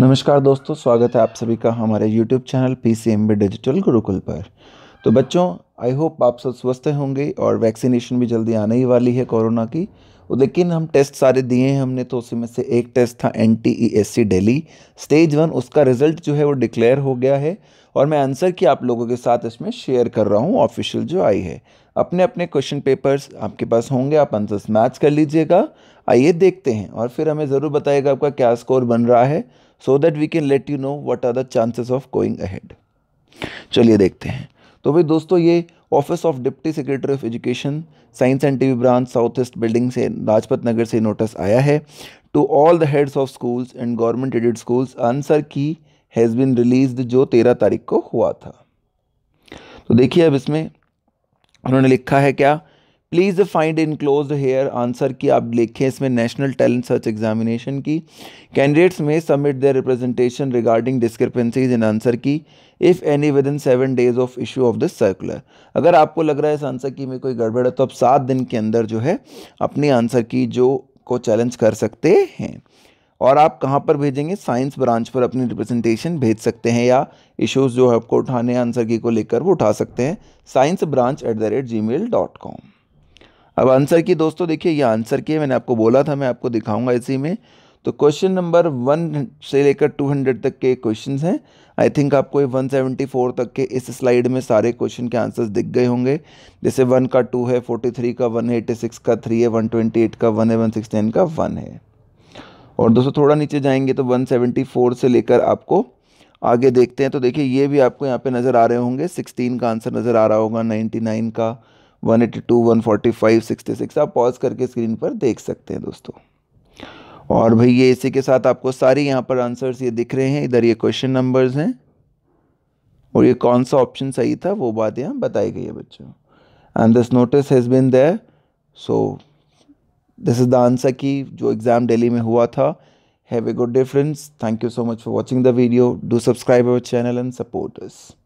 नमस्कार दोस्तों स्वागत है आप सभी का हमारे YouTube channel P C M B digital Gurukul पर तो बच्चों आई होप आप सब स्वस्थ होंगे और वैक्सीनेशन भी जल्दी आने ही वाली है कोरोना की लेकिन हम टेस्ट सारे दिए हैं हमने तो उसी में से एक टेस्ट था N T E S C Delhi stage one उसका रिजल्ट जो है वो डिक्लेयर हो गया है और मैं आंसर की आप लोगों के साथ इसमें शेयर कर रहा हूँ ऑफिशियल जो आई है अपने अपने क्वेश्चन पेपर्स आपके पास होंगे आप आंसर्स मैच कर लीजिएगा आइए देखते हैं और फिर हमें ज़रूर बताइएगा आपका क्या स्कोर बन रहा है so that we can let you know what are the chances of going ahead चलिए देखते हैं तो भाई दोस्तों ये office of deputy secretary of education science and T V branch south east building से लाजपत नगर से नोटिस आया है to all the heads of schools and government aided schools answer key has been release जो तेरह तारीख को हुआ था तो देखिए अब इसमें उन्होंने लिखा है क्या please find enclose here answer key आप लिखें इसमें नेशनल टैलेंट सर्च एग्जामिनेशन की कैंडिडेट्स में submit their representation regarding discrepancies in answer key if any within seven days of issue of this circular अगर आपको लग रहा है इस आंसर की में कोई गड़बड़ है तो आप सात दिन के अंदर जो है अपनी आंसर की जो को चैलेंज कर सकते हैं और आप कहाँ पर भेजेंगे साइंस ब्रांच पर अपनी रिप्रेजेंटेशन भेज सकते हैं या इश्यूज़ जो है आपको उठाने आंसर की को लेकर वो उठा सकते हैं science branch at the rate Gmail dot com अब आंसर की दोस्तों देखिए ये आंसर की मैंने आपको बोला था मैं आपको दिखाऊंगा इसी में तो क्वेश्चन नंबर वन से लेकर टू हंड्रेड तक के क्वेश्चंस हैं आई थिंक आपको ये वन सेवेंटी फोर तक के इस स्लाइड में सारे क्वेश्चन के आंसर्स दिख गए होंगे जैसे वन का टू है फोर्टी थ्री का वन एटी सिक्स का थ्री है वन ट्वेंटी एट का वन है वन सिक्सटी नाइन का वन है और दोस्तों थोड़ा नीचे जाएंगे तो वन सेवेंटी फोर से लेकर आपको आगे देखते हैं तो देखिए ये भी आपको यहाँ पर नज़र आ रहे होंगे सिक्सटीन का आंसर नज़र आ रहा होगा नाइन्टी नाइन का 182, 145, 66 आप पॉज करके स्क्रीन पर देख सकते हैं दोस्तों और भाई ये इसी के साथ आपको सारे यहाँ पर आंसर्स ये दिख रहे हैं इधर ये क्वेश्चन नंबर्स हैं और ये कौन सा ऑप्शन सही था वो बात यहाँ बताई गई है बच्चों and this notice has been there so this is the answer key जो एग्ज़ाम दिल्ली में हुआ था have a good difference thank you so much for watching the video do subscribe our channel and support us